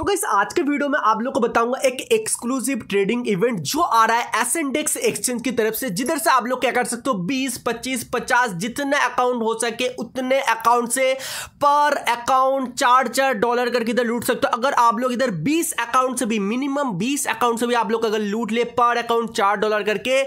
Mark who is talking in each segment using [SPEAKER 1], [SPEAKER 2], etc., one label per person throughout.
[SPEAKER 1] सो so guys आज के video में आप लोग को बताऊंगा एक एक्सक्लूसिव ट्रेडिंग इवेंट जो आ रहा है एस एसेंडेक्स एक्सचेंज की तरफ से जिधर से आप लोग क्या कर सकते हो 20, 25, 50 जितने अकाउंट हो सके उतने अकाउंट से पर अकाउंट चार चार डॉलर करके इधर लूट सकते हो अगर आप लोग इधर 20 अकाउंट से भी मिनिमम 20 अकाउंट से भी आप लोग अगर लूट ले पर अकाउंट चार डॉलर करके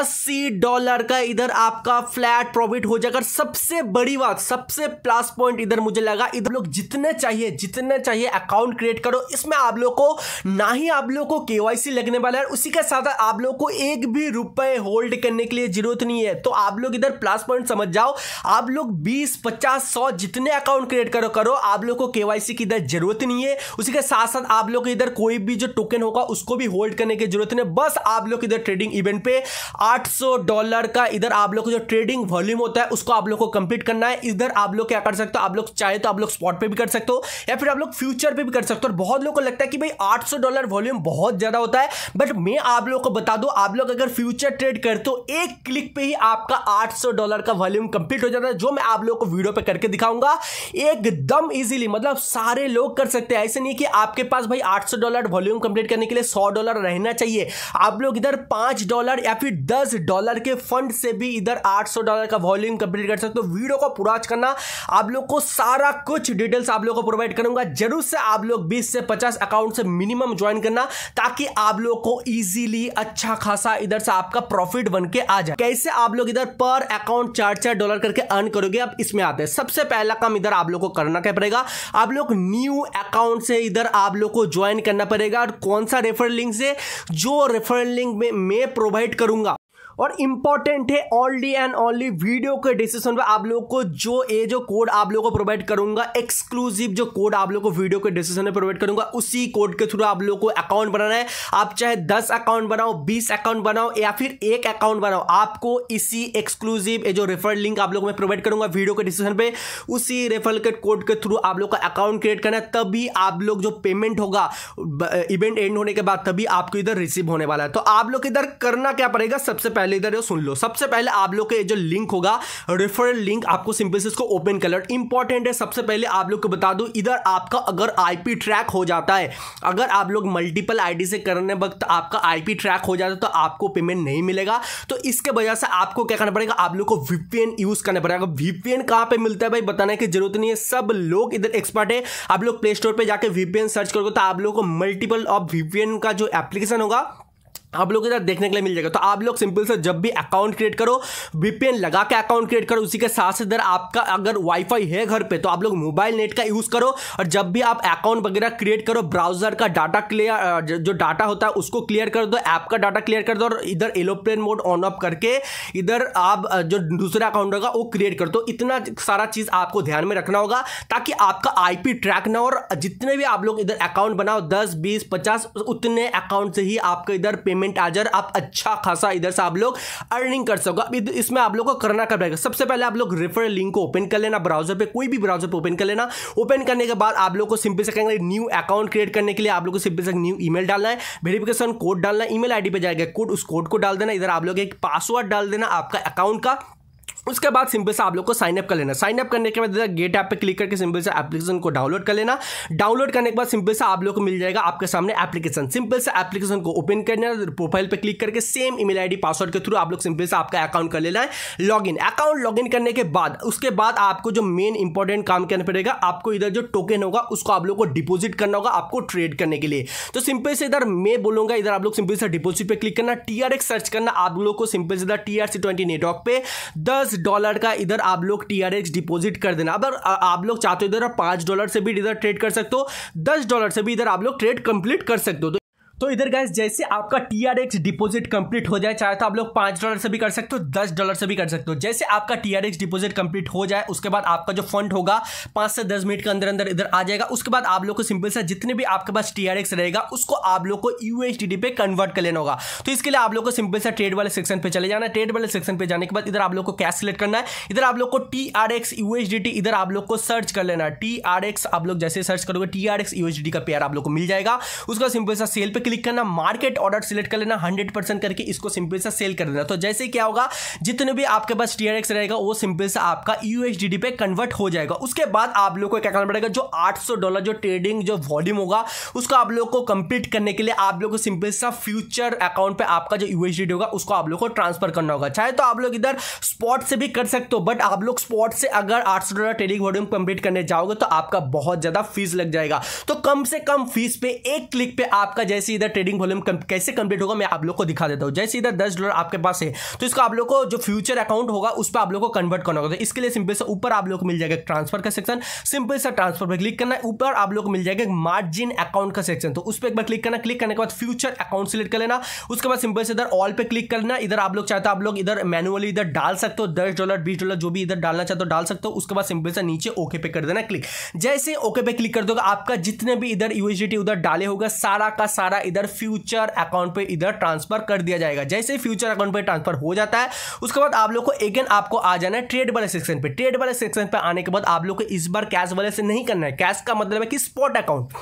[SPEAKER 1] अस्सी डॉलर का इधर आपका फ्लैट प्रॉफिट हो जाएगा सबसे बड़ी बात सबसे प्लस पॉइंट इधर मुझे लगा इधर लोग जितने चाहिए जितने चाहिए अकाउंट क्रिएट करो इसमें आप लोग को ना ही आप लोग को केवाईसी लगने वाला है उसी के साथ आप लोग को एक भी रुपए होल्ड करने के लिए जरूरत नहीं है तो आप लोग इधर प्लस पॉइंट समझ जाओ आप लोग बीस पचास सौ जितने अकाउंट क्रिएट करो करो आप लोग को केवाईसी की इधर जरूरत नहीं है उसी के साथ साथ आप लोग इधर कोई भी जो टोकन होगा उसको भी होल्ड करने की जरूरत नहीं बस आप लोग इधर ट्रेडिंग इवेंट पे आठ डॉलर का इधर आप लोग जो ट्रेडिंग वॉल्यूम होता है उसको आप लोग को कंप्लीट करना है इधर आप लोग क्या कर सकते हो आप लोग चाहे तो आप लोग स्पॉट पे भी कर सकते हो या फिर आप लोग फ्यूचर पे भी कर सकते हो बहुत लोग को लगता है कि भाई 800 डॉलर वॉल्यूम बहुत ज़्यादा होता है बट मैं आप लोग को बता दूँ आप लोग अगर फ्यूचर ट्रेड करते हो एक क्लिक पे ही आपका 800 डॉलर का वॉल्यूम कंप्लीट हो जाता है जो मैं आप लोग को वीडियो पे करके दिखाऊंगा एकदम ईजिली मतलब सारे लोग कर सकते हैं ऐसे नहीं कि आपके पास भाई 800 डॉलर वॉल्यूम कंप्लीट करने के लिए सौ डॉलर रहना चाहिए आप लोग इधर पांच डॉलर या फिर दस डॉलर के फंड से भी इधर 800 डॉलर का वॉल्यूम कंप्लीट कर सकते हो वीडियो को पूरा करना आप लोग को सारा कुछ डिटेल्स आप लोग को प्रोवाइड करूंगा जरूर से आप लोग भी 30 से 50 अकाउंट से मिनिमम ज्वाइन करना ताकि आप लोग को इजीली अच्छा खासा इधर से आपका प्रॉफिट बन के आ जाए कैसे आप लोग इधर पर अकाउंट चार चार डॉलर करके अर्न करोगे अब इसमें आते हैं सबसे पहला काम इधर आप लोग को करना क्या पड़ेगा आप लोग न्यू अकाउंट से इधर आप लोग को ज्वाइन करना पड़ेगा और कौन सा रेफर लिंक से जो रेफर लिंक में मैं प्रोवाइड करूंगा और इम्पॉर्टेंट है ओनली एंड ओनली वीडियो के डिस्क्रिप्शन पर आप लोग को जो ये जो कोड आप लोगों को प्रोवाइड करूंगा एक्सक्लूसिव जो कोड आप लोगों को वीडियो के डिस्क्रिप्शन में प्रोवाइड करूंगा उसी कोड के थ्रू आप लोगों को अकाउंट बनाना है आप चाहे दस अकाउंट बनाओ बीस अकाउंट बनाओ या फिर एक अकाउंट बनाओ आपको इसी एक्सक्लूसिव ये जो रेफर लिंक आप लोग मैं प्रोवाइड करूंगा वीडियो के डिस्क्रिप्शन पे उसी रेफर के कोड के थ्रू आप लोग का अकाउंट क्रिएट करना है तभी आप लोग जो पेमेंट होगा इवेंट एंड होने के बाद तभी आपको इधर रिसीव होने वाला है तो आप लोग इधर करना क्या पड़ेगा सबसे पहले पहले इधर सुन लो सबसे पहले आप लोग का जो लिंक होगा रेफरल लिंक आपको सिंपल से इसको ओपन कर लो इंपॉर्टेंट है सबसे पहले आप लोग को बता दूं इधर आपका अगर आईपी ट्रैक हो जाता है अगर आप लोग मल्टीपल आईडी से करने वक्त आपका आईपी ट्रैक हो जाता है तो आपको पेमेंट नहीं मिलेगा तो इसके वजह से आपको क्या करना पड़ेगा आप लोग को वीपीएन यूज करना पड़ेगा वीपीएन कहां पर मिलता है भाई बताने की जरूरत नहीं है सब लोग इधर एक्सपर्ट है आप लोग प्ले स्टोर पर जाकर वीपीएन सर्च करोगे तो आप लोग को मल्टीपल ऑफ वीपीएन का जो एप्लीकेशन होगा आप लोग के साथ देखने के लिए मिल जाएगा तो आप लोग सिंपल से जब भी अकाउंट क्रिएट करो वीपीएन लगा के अकाउंट क्रिएट करो उसी के साथ से इधर आपका अगर वाईफाई है घर पे तो आप लोग मोबाइल नेट का यूज़ करो और जब भी आप अकाउंट वगैरह क्रिएट करो ब्राउजर का डाटा क्लियर जो डाटा होता है उसको क्लियर कर दो ऐप का डाटा क्लियर कर दो और इधर एलोप्लेन मोड ऑन ऑफ करके इधर आप जो दूसरा अकाउंट होगा वो क्रिएट कर दो इतना सारा चीज़ आपको ध्यान में रखना होगा ताकि आपका आई ट्रैक ना और जितने भी आप लोग इधर अकाउंट बनाओ दस बीस पचास उतने अकाउंट से ही आपका इधर पेमेंट पेमेंट आ जाए आप अच्छा खासा इधर से आप लोग अर्निंग कर सको अब इसमें आप लोग को करना कर रहेगा सबसे पहले आप लोग रेफर लिंक को ओपन कर लेना ब्राउजर पर कोई भी ब्राउजर पर ओपन कर लेना ओपन करने के बाद आप लोग को सिंपल से कहेंगे न्यू अकाउंट क्रिएट करने के लिए आप लोग को सिंपल से न्यू ई डालना है वेरीफिकेशन कोड डालना ई मेल पे जाएगा कोड उस कोड को डाल देना इधर आप लोग एक पासवर्ड डाल देना आपका अकाउंट का उसके बाद सिंपल से आप लोग को साइनअप कर लेना साइनअप करने के बाद गेट ऐप पे क्लिक करके सिंपल से एप्लीकेशन को डाउनलोड कर लेना डाउनलोड करने के बाद सिंपल से आप लोग को मिल जाएगा आपके सामने एप्लीकेशन सिंपल से एप्लीकेशन को ओपन करना प्रोफाइल पे क्लिक करके सेम ईमेल आईडी पासवर्ड के थ्रू आप लोग सिंपल से आपका अकाउंट कर लेना है लॉगिन अकाउंट इन करने के बाद उसके बाद आपको जो मेन इंपॉर्टेंट काम करना पड़ेगा आपको इधर जो टोकन होगा उसको आप लोग को डिपोजिट करना होगा आपको ट्रेड करने के लिए तो सिंपल से इधर मैं बोलूंगा इधर आप लोग सिंपल से डिपोजिट पर क्लिक करना टीआरएक्स सर्च करना आप लोग को सिंपल से इधर टीआरसी ट्वेंटी नेटवर्क पे दस डॉलर का इधर आप लोग टी डिपॉजिट कर देना अगर आप लोग चाहते हो इधर पांच डॉलर से भी इधर ट्रेड कर सकते हो दस डॉलर से भी इधर आप लोग ट्रेड कंप्लीट कर सकते हो तो इधर गैस जैसे आपका T R X deposit complete हो जाए चाहे तो आप लोग पांच डॉलर से भी कर सकते हो दस डॉलर से भी कर सकते हो जैसे आपका T R X deposit complete हो जाए उसके बाद आपका जो फंड होगा पांच से दस मिनट के अंदर अंदर इधर आ जाएगा उसके बाद आप लोग को सिंपल सा जितने भी आपके पास टी आर एक्स रहेगा उसको आप लोग को यूएसडी पे कन्वर्ट कर लेना होगा तो इसके लिए आप लोग को सिंपल सा ट्रेड वाले सेक्शन पे चले जाना ट्रेड वाले सेक्शन पे जाने के बाद इधर आप लोग को कैश सिलेक्ट करना है इधर आप लोग को टी आर एक्स यूएसडी इधर आप लोग को सर्च कर लेना टी आर एक्स आप लोग जैसे सर्च करोगे टी आर एक्स डी का पेयर आप लोग को मिल जाएगा उसका सिंपल सा सेल पे क्लिक करना मार्केट ऑर्डर सिलेक्ट कर लेना हंड्रेड परसेंट करके इसको सिंपल से सेल कर देना तो जैसे क्या होगा जितने भी आपके पास टी रहेगा वो सिंपल से आपका यूएसडी पे कन्वर्ट हो जाएगा उसके बाद आप लोग को क्या करना पड़ेगा जो आठ डॉलर जो ट्रेडिंग जो वॉल्यूम होगा उसको आप लोग को कंप्लीट करने के लिए आप लोग को सिंपल सा फ्यूचर अकाउंट पर आपका जो यूएसडी होगा उसको आप लोग को ट्रांसफर करना होगा चाहे तो आप लोग इधर स्पॉट से भी कर सकते हो बट आप लोग स्पॉट से अगर आठ डॉलर ट्रेडिंग वॉल्यूम कंप्लीट करने जाओगे तो आपका बहुत ज़्यादा फीस लग जाएगा तो कम से कम फीस पे एक क्लिक पे आपका जैसे जैसे इधर ट्रेडिंग वॉल्यूम कैसे कंप्लीट होगा मैं आप लोग को दिखा देता हूँ जैसे इधर दस डॉलर आपके पास है तो इसको आप लोग को जो फ्यूचर अकाउंट होगा उस पर आप लोग को कन्वर्ट करना होगा तो इसके लिए सिंपल से ऊपर आप लोग को मिल जाएगा ट्रांसफर का सेक्शन सिंपल सा ट्रांसफर पर क्लिक करना है ऊपर आप लोग को मिल जाएगा मार्जिन अकाउंट का सेक्शन तो उस पर एक बार क्लिक करना क्लिक करने के बाद फ्यूचर अकाउंट सेलेक्ट कर लेना उसके बाद सिंपल से इधर ऑल पे क्लिक करना इधर आप लोग चाहते आप लोग इधर मैनुअली इधर डाल सकते हो दस डॉलर बीस डॉलर जो भी इधर डालना चाहते हो डाल सकते हो उसके बाद सिंपल से नीचे ओके पे कर देना क्लिक जैसे ओके पे क्लिक कर दोगे आपका जितने भी इधर यूएसडी उधर डाले होगा सारा का सारा इधर फ्यूचर अकाउंट पे इधर ट्रांसफर कर दिया जाएगा जैसे ही फ्यूचर अकाउंट पे ट्रांसफर हो जाता है उसके बाद आप लोग को अगेन आपको आ जाना है ट्रेड वाले सेक्शन पे ट्रेड वाले सेक्शन पे आने के बाद आप लोग को इस बार कैश वाले से नहीं करना है कैश का मतलब है कि स्पॉट अकाउंट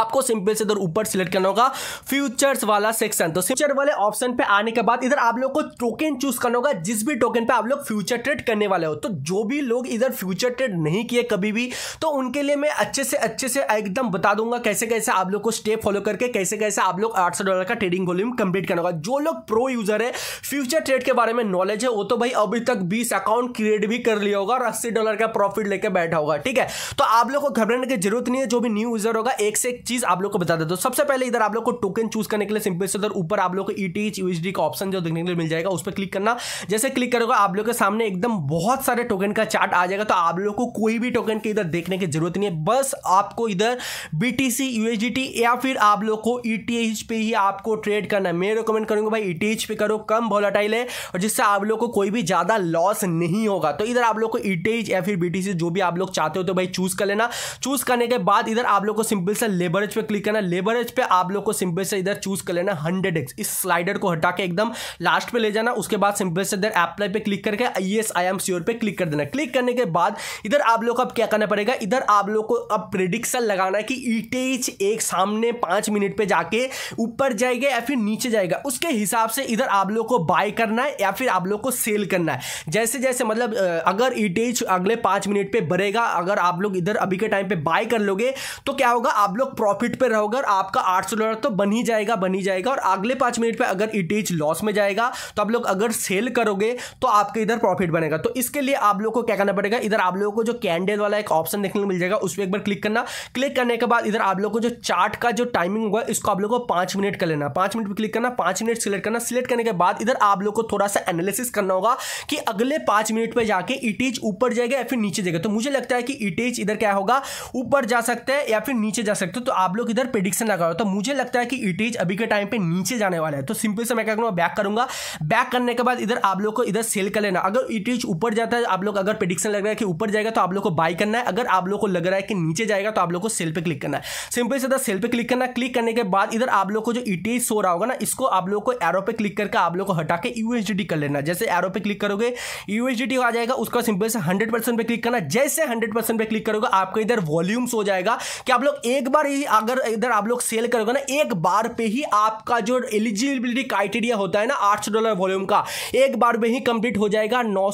[SPEAKER 1] आपको सिंपल से इधर ऊपर सिलेक्ट करना होगा फ्यूचर्स वाला सेक्शन तो फ्यूचर वाले ऑप्शन पे आने के बाद इधर आप लोग को टोकन चूज करना होगा जिस भी टोकन पे आप लोग फ्यूचर ट्रेड करने वाले हो तो जो भी लोग इधर फ्यूचर ट्रेड नहीं किए कभी भी तो उनके लिए मैं अच्छे से अच्छे से एकदम बता दूंगा कैसे कैसे आप लोग को स्टेप फॉलो करके कैसे कैसे आप लोग आठ डॉलर का ट्रेडिंग वॉल्यूम कंप्लीट करना होगा जो लोग प्रो यूजर है फ्यूचर ट्रेड के बारे में नॉलेज है वो तो भाई अभी तक बीस अकाउंट क्रिएट भी कर लिया होगा और अस्सी डॉलर का प्रॉफिट लेकर बैठा होगा ठीक है तो आप लोग को घबराने की जरूरत नहीं है जो भी न्यू यूजर होगा एक से चीज आप लोग को बता देता हूँ सबसे पहले इधर आप लोग को टोकन चूज करने के लिए सिंपल से उधर ऊपर आप लोग को ईटीएच यूएसडी का ऑप्शन जो देखने के लिए मिल जाएगा उस पर क्लिक करना जैसे क्लिक करोगे आप लोग के सामने एकदम बहुत सारे टोकन का चार्ट आ जाएगा तो आप लोग को कोई भी टोकन के इधर देखने की जरूरत नहीं है बस आपको इधर बीटीसी यूएसडीटी या फिर आप लोग को ईटीएच पे ही आपको ट्रेड करना है मैं रिकमेंड करूंगा भाई ईटीएच पे करो कम वोलाटाइल है और जिससे आप लोग को कोई भी ज्यादा लॉस नहीं होगा तो इधर आप लोग को ईटीएच या फिर बीटीसी जो भी आप लोग चाहते हो तो भाई चूज कर लेना चूज करने के बाद इधर आप लोग को सिंपल से लेबर लेबरेज पे क्लिक करना लेबरेज पे आप लोग को सिंपल से इधर चूज कर लेना हंड्रेड एक्स इस स्लाइडर को हटा के एकदम लास्ट पे ले जाना उसके बाद सिंपल से इधर अप्लाई पे क्लिक करके I S I M sure पे क्लिक कर देना क्लिक करने के बाद इधर आप लोग को अब क्या करना पड़ेगा इधर आप लोग को अब प्रिडिक्शन लगाना है कि ईटेज एक सामने पांच मिनट पे जाके ऊपर जाएगा या फिर नीचे जाएगा उसके हिसाब से इधर आप लोग को बाय करना है या फिर आप लोग को सेल करना है जैसे जैसे मतलब अगर ईटेज अगले पांच मिनट पे बढ़ेगा अगर आप लोग इधर अभी के टाइम पे बाय कर लोगे तो क्या होगा आप लोग प्रॉफिट पे रहोगे और आपका आठ सौ डॉलर तो बन ही जाएगा बन ही जाएगा और अगले पांच मिनट पे अगर ईटीएच e लॉस में जाएगा तो आप लोग अगर सेल करोगे तो आपके इधर प्रॉफिट बनेगा तो इसके लिए आप लोग को क्या करना पड़ेगा इधर आप लोगों को जो कैंडल वाला एक ऑप्शन देखने को मिल जाएगा उस पर एक बार क्लिक करना क्लिक करने के बाद इधर आप लोग को जो चार्ट का जो टाइमिंग होगा इसको आप लोग को पांच मिनट कर लेना पांच मिनट पर क्लिक करना पांच मिनट सिलेक्ट करना सिलेक्ट करने के बाद इधर आप लोग को थोड़ा सा एनालिसिस करना होगा कि अगले पांच मिनट पर जाके ईटीएच e ऊपर जाएगा या फिर नीचे जाएगा तो मुझे लगता है कि ईटीएच e इधर क्या होगा ऊपर जा सकता है या फिर नीचे जा सकते हो तो आप लोग इधर प्रिडिक्शन लगा रहे हो तो मुझे लगता है कि इट इज अभी के टाइम पे नीचे जाने वाला है तो सिंपल से मैं क्या करूँगा बैक करूंगा बैक करने के बाद इधर आप लोग को इधर सेल कर लेना अगर इट इज ऊपर जाता है आप लोग अगर प्रिडिक्शन लग रहा है कि ऊपर जाएगा तो आप लोग को बाय करना है अगर आप लोग को लग रहा है कि नीचे जाएगा तो आप लोग को सेल पे क्लिक करना है सिंपल से इधर सेल पे क्लिक करना क्लिक करने के बाद इधर आप लोग को जो इट इज सो रहा होगा ना इसको आप लोग को एरो पे क्लिक करके आप लोग को हटा के यूएसडी कर लेना जैसे एरो पे क्लिक करोगे यूएसडी आ जाएगा उसका सिंपल से हंड्रेड पे क्लिक करना जैसे हंड्रेड पे क्लिक करोगे आपका इधर वॉल्यूम्स हो जाएगा कि आप लोग एक बार ही अगर इधर आप लोग सेल करोगे ना एक बार पे ही आपका जो एलिजिबिलिटी क्राइटेरिया होता है ना आठ डॉलर वॉल्यूम का एक बार में ही कंप्लीट हो जाएगा नौ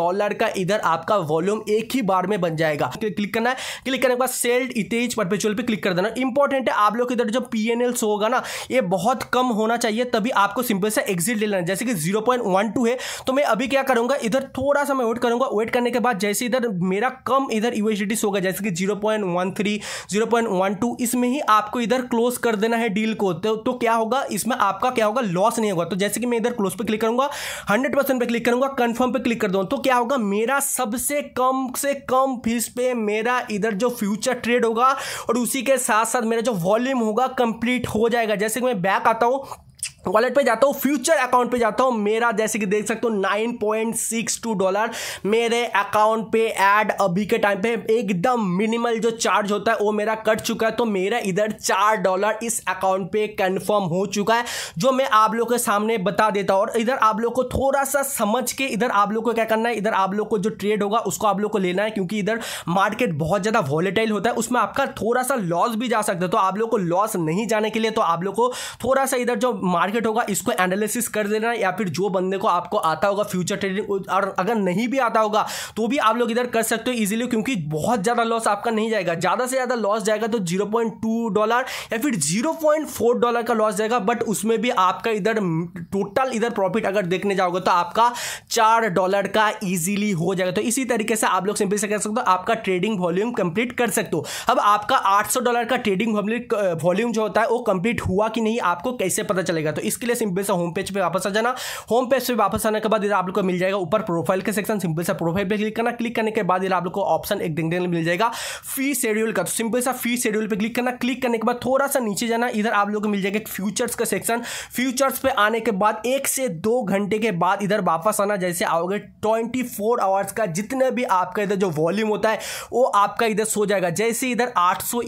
[SPEAKER 1] डॉलर का इधर आपका वॉल्यूम एक ही बार में बन जाएगा क्लिक करना है क्लिक करने के बाद सेल्ड इतेज परपेचुअल पे क्लिक कर देना इंपॉर्टेंट है आप लोग इधर जो पी एन होगा ना ये बहुत कम होना चाहिए तभी आपको सिंपल से एग्जिट ले लेना जैसे कि जीरो है तो मैं अभी क्या करूंगा इधर थोड़ा सा मैं वेट करूंगा वेट करने के बाद जैसे इधर मेरा कम इधर यूएसडीस होगा जैसे कि zero zero point one one two इसमें ही आपको इधर क्लोज कर देना है डील को तो, तो क्या होगा इसमें आपका क्या होगा लॉस नहीं होगा तो जैसे कि मैं इधर क्लोज पे क्लिक करूंगा हंड्रेड परसेंट पर क्लिक करूंगा कन्फर्म पे क्लिक कर दूंगा तो क्या होगा मेरा सबसे कम से कम फीस पे मेरा इधर जो फ्यूचर ट्रेड होगा और उसी के साथ साथ मेरा जो वॉल्यूम होगा कंप्लीट हो जाएगा जैसे कि मैं बैक आता हूँ वॉलेट पे जाता हूँ फ्यूचर अकाउंट पे जाता हूँ मेरा जैसे कि देख सकते हो nine point six two dollar मेरे अकाउंट पे ऐड अभी के टाइम पे एकदम मिनिमल जो चार्ज होता है वो मेरा कट चुका है तो मेरा इधर चार डॉलर इस अकाउंट पे कंफर्म हो चुका है जो मैं आप लोग के सामने बता देता हूँ और इधर आप लोग को थोड़ा सा समझ के इधर आप लोग को क्या करना है इधर आप लोग को जो ट्रेड होगा उसको आप लोग को लेना है क्योंकि इधर मार्केट बहुत ज़्यादा वॉलेटाइल होता है उसमें आपका थोड़ा सा लॉस भी जा सकता है तो आप लोग को लॉस नहीं जाने के लिए तो आप लोग को थोड़ा सा इधर जो मार्केट मार्केट होगा इसको एनालिसिस कर देना या फिर जो बंदे को आपको आता होगा फ्यूचर ट्रेडिंग और अगर नहीं भी आता होगा तो भी आप लोग इधर कर सकते हो इजीली क्योंकि बहुत ज़्यादा लॉस आपका नहीं जाएगा ज़्यादा से ज़्यादा लॉस जाएगा तो जीरो डॉलर या फिर जीरो डॉलर का लॉस जाएगा बट उसमें भी आपका इधर टोटल इधर प्रॉफिट अगर देखने जाओगे तो आपका चार डॉलर का ईजिली हो जाएगा तो इसी तरीके से आप लोग सिंपल से कर सकते हो आपका ट्रेडिंग वॉल्यूम कंप्लीट कर सकते हो अब आपका आठ डॉलर का ट्रेडिंग वॉल्यूम जो होता है वो कंप्लीट हुआ कि नहीं आपको कैसे पता चलेगा तो तो इसके लिए सिंपल से होम पेज पर वापस आ जाना होम पेज पर वापस आने के बाद इधर आप लोग को मिल जाएगा ऊपर प्रोफाइल के सेक्शन सिंपल सा प्रोफाइल पर क्लिक करना क्लिक करने के बाद इधर आप लोग को ऑप्शन एक देखने मिल जाएगा फी शेड्यूल का तो सिंपल सा फी शेड्यूल पर क्लिक करना क्लिक करने के बाद थोड़ा सा नीचे जाना इधर आप लोग को मिल जाएगा फ्यूचर्स का सेक्शन फ्यूचर्स पर आने के बाद एक से दो घंटे के बाद इधर वापस आना जैसे आओगे ट्वेंटी आवर्स का जितने भी आपका इधर जो वॉल्यूम होता है वो आपका इधर सो जाएगा जैसे इधर 800 सौ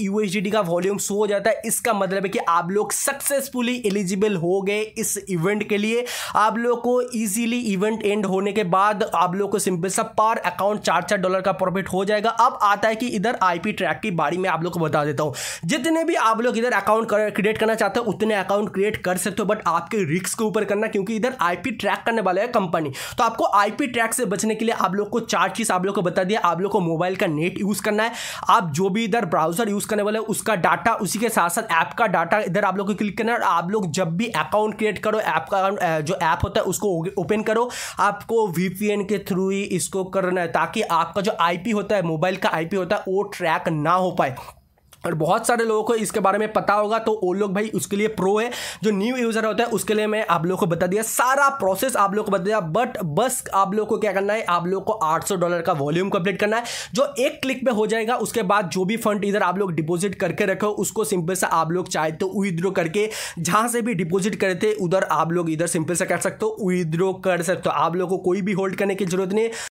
[SPEAKER 1] का वॉल्यूम सो हो जाता है इसका मतलब है कि आप लोग सक्सेसफुली एलिजिबल हो गए इस इवेंट के लिए आप लोग को इजीली इवेंट एंड होने के बाद आप लोग को सिंपल सा पर अकाउंट चार चार डॉलर का प्रॉफिट हो जाएगा अब आता है कि इधर आईपी ट्रैक की बारे में आप लोग को बता देता हूं जितने भी आप लोग इधर अकाउंट क्रिएट करना चाहते हो उतने अकाउंट क्रिएट कर सकते हो बट आपके रिक्स के ऊपर करना क्योंकि इधर आईपी ट्रैक करने वाला है कंपनी तो आपको आईपी ट्रैक से बचने के लिए आप लोग को चार चीज़ आप लोग को बता दिया आप लोग को मोबाइल का नेट यूज़ करना है आप जो भी इधर ब्राउजर यूज़ करने वाले उसका डाटा उसी के साथ साथ ऐप का डाटा इधर आप लोग को क्लिक करना है और आप लोग जब भी ऐप अकाउंट क्रिएट करो ऐप का जो ऐप होता है उसको ओपन करो आपको वीपीएन के थ्रू ही इसको करना है ताकि आपका जो आईपी होता है मोबाइल का आईपी होता है वो ट्रैक ना हो पाए और बहुत सारे लोगों को इसके बारे में पता होगा तो वो लोग भाई उसके लिए प्रो है जो न्यू यूज़र होता है उसके लिए मैं आप लोगों को बता दिया सारा प्रोसेस आप लोगों को बता दिया बट बस आप लोगों को क्या करना है आप लोगों को 800 डॉलर का वॉल्यूम कंप्लीट करना है जो एक क्लिक में हो जाएगा उसके बाद जो भी फंड इधर आप लोग डिपोज़िट करके रखो उसको सिंपल से आप लोग चाहे तो विद्रो करके जहाँ से भी डिपोजिट करे थे उधर आप लोग इधर सिंपल से कर सकते हो विद्रो कर सकते हो आप लोग को कोई भी होल्ड करने की जरूरत नहीं